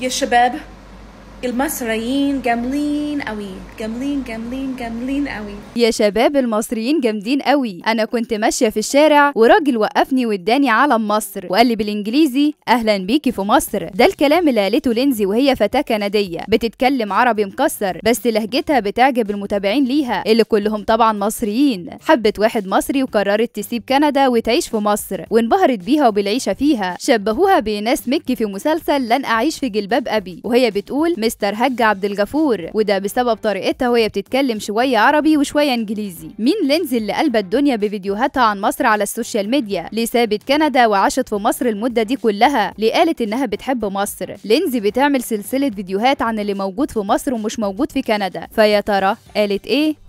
Yeshabeb. المصريين جاملين قوي جاملين جاملين جاملين قوي يا شباب المصريين جامدين قوي انا كنت ماشيه في الشارع وراجل وقفني واداني علم مصر وقال لي بالانجليزي اهلا بيكي في مصر ده الكلام اللي قالته لينزي وهي فتاه كنديه بتتكلم عربي مكسر بس لهجتها بتعجب المتابعين ليها اللي كلهم طبعا مصريين حبت واحد مصري وقررت تسيب كندا وتعيش في مصر وانبهرت بيها وبالعيشه فيها شبهوها بناس مكي في مسلسل لن اعيش في جلباب ابي وهي بتقول مستر هج عبد الغفور وده بسبب طريقتها وهي بتتكلم شويه عربي وشويه انجليزي مين لينز اللي قلبت الدنيا بفيديوهاتها عن مصر على السوشيال ميديا ليه سابت كندا وعاشت في مصر المده دي كلها ليه قالت انها بتحب مصر لينز بتعمل سلسله فيديوهات عن اللي موجود في مصر ومش موجود في كندا فيا ترى قالت ايه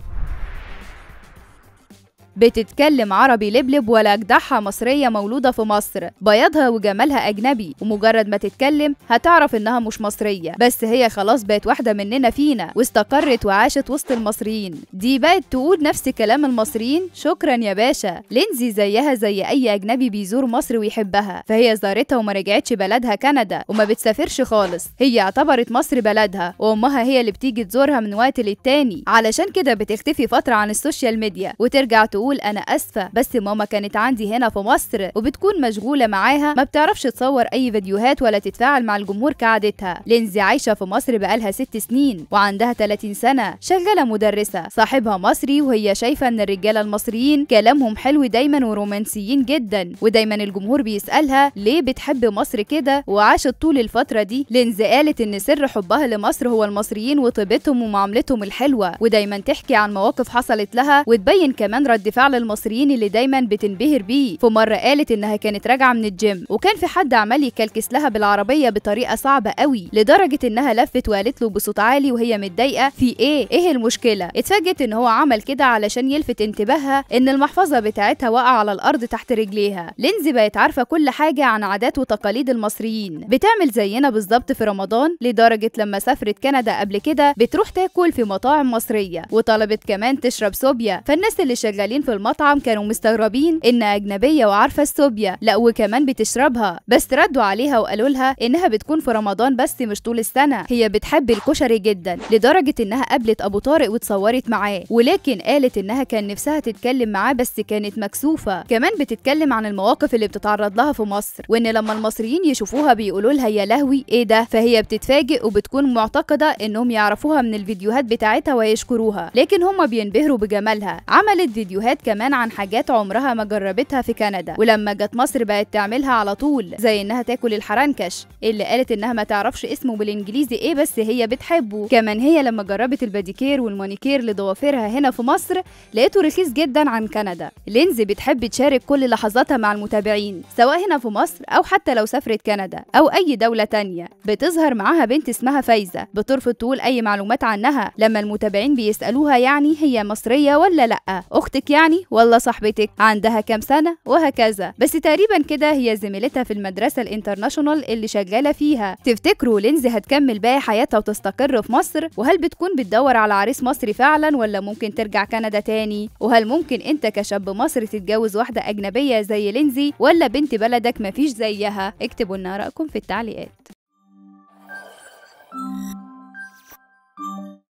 بتتكلم عربي لبلب ولا اجدحها مصرية مولودة في مصر بياضها وجمالها أجنبي ومجرد ما تتكلم هتعرف إنها مش مصرية بس هي خلاص بقت واحدة مننا فينا واستقرت وعاشت وسط المصريين دي بقت تقول نفس كلام المصريين شكرا يا باشا لينزي زيها زي أي أجنبي بيزور مصر ويحبها فهي زارتها وما رجعتش بلدها كندا وما بتسافرش خالص هي اعتبرت مصر بلدها وأمها هي اللي بتيجي تزورها من وقت للتاني علشان كده بتختفي فترة عن السوشيال ميديا وترجع تقول بتقول انا اسفه بس ماما كانت عندي هنا في مصر وبتكون مشغوله معاها ما بتعرفش تصور اي فيديوهات ولا تتفاعل مع الجمهور كعادتها لينزي عايشه في مصر بقالها ست سنين وعندها 30 سنه شغاله مدرسه صاحبها مصري وهي شايفه ان الرجاله المصريين كلامهم حلو دايما ورومانسيين جدا ودايما الجمهور بيسالها ليه بتحب مصر كده وعاشت طول الفتره دي لينزي قالت ان سر حبها لمصر هو المصريين وطيبتهم ومعاملتهم الحلوه ودايما تحكي عن مواقف حصلت لها وتبين كمان رد فعل فعل المصريين اللي دايما بتنبهر بيه في مره قالت انها كانت راجعه من الجيم وكان في حد عمال يكلكس لها بالعربيه بطريقه صعبه قوي لدرجه انها لفت وقالت له بصوت عالي وهي متضايقه في ايه ايه المشكله اتفاجئت ان هو عمل كده علشان يلفت انتباهها ان المحفظه بتاعتها واقعه على الارض تحت رجليها لينزي بقت عارفه كل حاجه عن عادات وتقاليد المصريين بتعمل زينا بالظبط في رمضان لدرجه لما سافرت كندا قبل كده بتروح تاكل في مطاعم مصريه وطلبت كمان تشرب صوبيا فالناس اللي شغالين في المطعم كانوا مستغربين ان اجنبيه وعارفه السوبيا لا وكمان بتشربها بس ردوا عليها وقالوا لها انها بتكون في رمضان بس مش طول السنه هي بتحب الكشري جدا لدرجه انها قابلت ابو طارق واتصورت معاه ولكن قالت انها كان نفسها تتكلم معاه بس كانت مكسوفه كمان بتتكلم عن المواقف اللي بتتعرض لها في مصر وان لما المصريين يشوفوها بيقولوا لها يا لهوي ايه ده فهي بتتفاجئ وبتكون معتقده انهم يعرفوها من الفيديوهات بتاعتها ويشكروها لكن هم بينبهروا بجمالها عملت فيديوهات فيديوهات كمان عن حاجات عمرها ما جربتها في كندا ولما جت مصر بقت تعملها على طول زي انها تاكل الحرنكش اللي قالت انها ما تعرفش اسمه بالانجليزي ايه بس هي بتحبه كمان هي لما جربت الباديكير والمانيكير لضوافرها هنا في مصر لقيته رخيص جدا عن كندا لينزي بتحب تشارك كل لحظاتها مع المتابعين سواء هنا في مصر او حتى لو سافرت كندا او اي دولة تانية بتظهر معاها بنت اسمها فايزة بترفض تقول اي معلومات عنها لما المتابعين بيسألوها يعني هي مصرية ولا لأ اختك يعني يعني ولا صاحبتك عندها كام سنة وهكذا بس تقريبا كده هي زميلتها في المدرسة الانترناشونال اللي شغالة فيها تفتكروا لينزي هتكمل باقي حياتها وتستقر في مصر وهل بتكون بتدور على عريس مصري فعلا ولا ممكن ترجع كندا تاني وهل ممكن انت كشاب مصري تتجوز واحدة أجنبية زي لينزي ولا بنت بلدك مفيش زيها اكتبوا لنا آرائكم في التعليقات